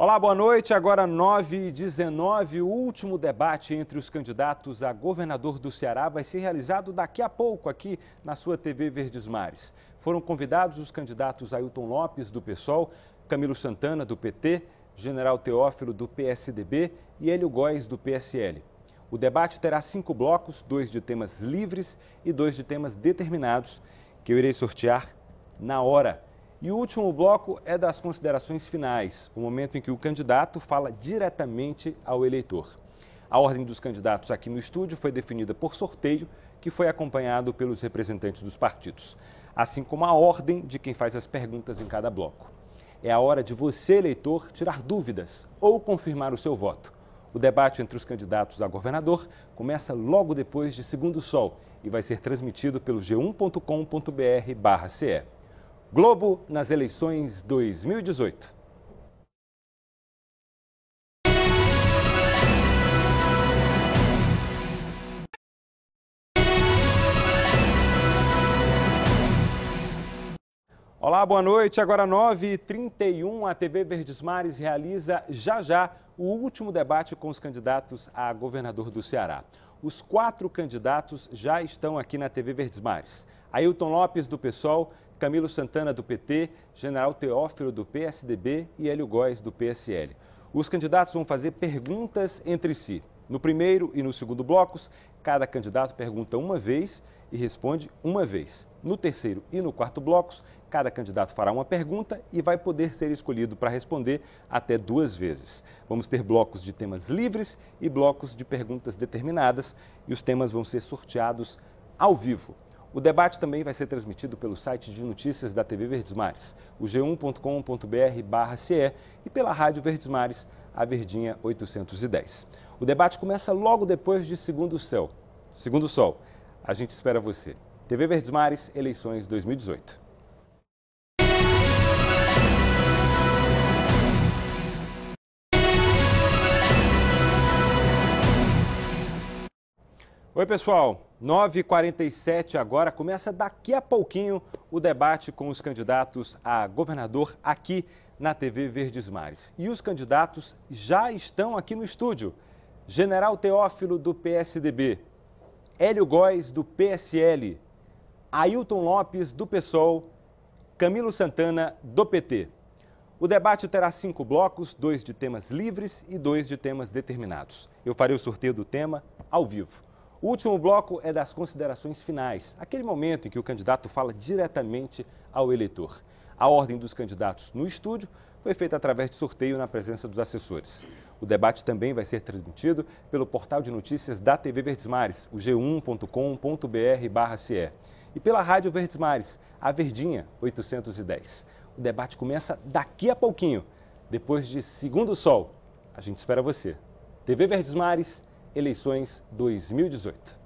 Olá, boa noite. Agora 9 e 19, o último debate entre os candidatos a governador do Ceará vai ser realizado daqui a pouco aqui na sua TV Verdes Mares. Foram convidados os candidatos Ailton Lopes do PSOL, Camilo Santana do PT, General Teófilo do PSDB e Hélio Góes do PSL. O debate terá cinco blocos, dois de temas livres e dois de temas determinados, que eu irei sortear na hora. E o último bloco é das considerações finais, o momento em que o candidato fala diretamente ao eleitor. A ordem dos candidatos aqui no estúdio foi definida por sorteio, que foi acompanhado pelos representantes dos partidos, assim como a ordem de quem faz as perguntas em cada bloco. É a hora de você, eleitor, tirar dúvidas ou confirmar o seu voto. O debate entre os candidatos a governador começa logo depois de Segundo Sol e vai ser transmitido pelo g1.com.br/ce. Globo nas eleições 2018. Olá, boa noite. Agora 9h31, a TV Verdes Mares realiza já já o último debate com os candidatos a governador do Ceará. Os quatro candidatos já estão aqui na TV Verdes Mares. Ailton Lopes, do PSOL, Camilo Santana, do PT, General Teófilo, do PSDB e Hélio Góes, do PSL. Os candidatos vão fazer perguntas entre si. No primeiro e no segundo blocos, cada candidato pergunta uma vez e responde uma vez. No terceiro e no quarto blocos, cada candidato fará uma pergunta e vai poder ser escolhido para responder até duas vezes. Vamos ter blocos de temas livres e blocos de perguntas determinadas, e os temas vão ser sorteados ao vivo. O debate também vai ser transmitido pelo site de notícias da TV Verdesmares, o g1.com.br/ce e pela rádio Verdesmares, a Verdinha 810. O debate começa logo depois de Segundo Céu. Segundo Sol. A gente espera você. TV Verdesmares, eleições 2018. Oi, pessoal. 9h47 agora. Começa daqui a pouquinho o debate com os candidatos a governador aqui na TV Verdes Mares. E os candidatos já estão aqui no estúdio. General Teófilo, do PSDB. Hélio Góes, do PSL. Ailton Lopes, do PSOL. Camilo Santana, do PT. O debate terá cinco blocos, dois de temas livres e dois de temas determinados. Eu farei o sorteio do tema ao vivo. O último bloco é das considerações finais, aquele momento em que o candidato fala diretamente ao eleitor. A ordem dos candidatos no estúdio foi feita através de sorteio na presença dos assessores. O debate também vai ser transmitido pelo portal de notícias da TV Verdesmares, o g1.com.br/ce, e pela Rádio Verdesmares, a Verdinha 810. O debate começa daqui a pouquinho, depois de Segundo Sol. A gente espera você. TV Verdesmares eleições 2018.